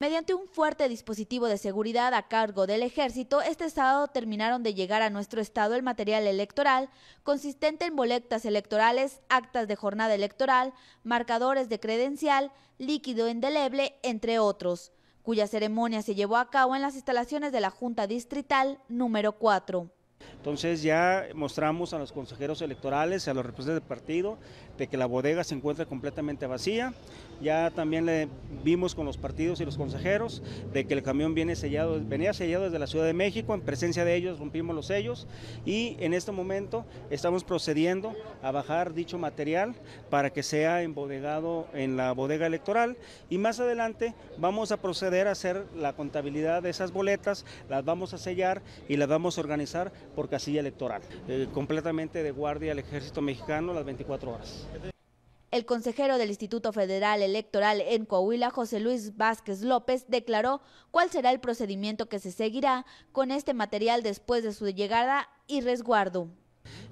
Mediante un fuerte dispositivo de seguridad a cargo del ejército, este sábado terminaron de llegar a nuestro estado el material electoral, consistente en boletas electorales, actas de jornada electoral, marcadores de credencial, líquido indeleble, entre otros, cuya ceremonia se llevó a cabo en las instalaciones de la Junta Distrital número 4. Entonces ya mostramos a los consejeros electorales, a los representantes del partido, de que la bodega se encuentra completamente vacía. Ya también le vimos con los partidos y los consejeros de que el camión viene sellado, venía sellado desde la Ciudad de México, en presencia de ellos rompimos los sellos y en este momento estamos procediendo a bajar dicho material para que sea embodegado en la bodega electoral y más adelante vamos a proceder a hacer la contabilidad de esas boletas, las vamos a sellar y las vamos a organizar por casilla electoral, eh, completamente de guardia al ejército mexicano las 24 horas. El consejero del Instituto Federal Electoral en Coahuila, José Luis Vázquez López, declaró cuál será el procedimiento que se seguirá con este material después de su llegada y resguardo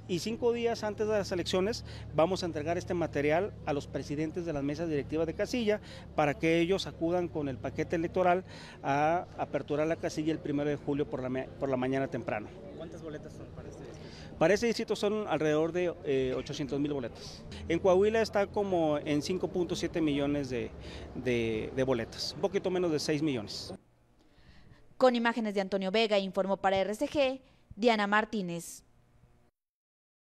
y cinco días antes de las elecciones vamos a entregar este material a los presidentes de las mesas directivas de casilla para que ellos acudan con el paquete electoral a aperturar la casilla el primero de julio por la mañana temprano. ¿Cuántas boletas son para este distrito? Para este distrito son alrededor de 800 eh, mil boletas. En Coahuila está como en 5.7 millones de, de boletas, un poquito menos de 6 millones. Con imágenes de Antonio Vega, informó para RCG, Diana Martínez.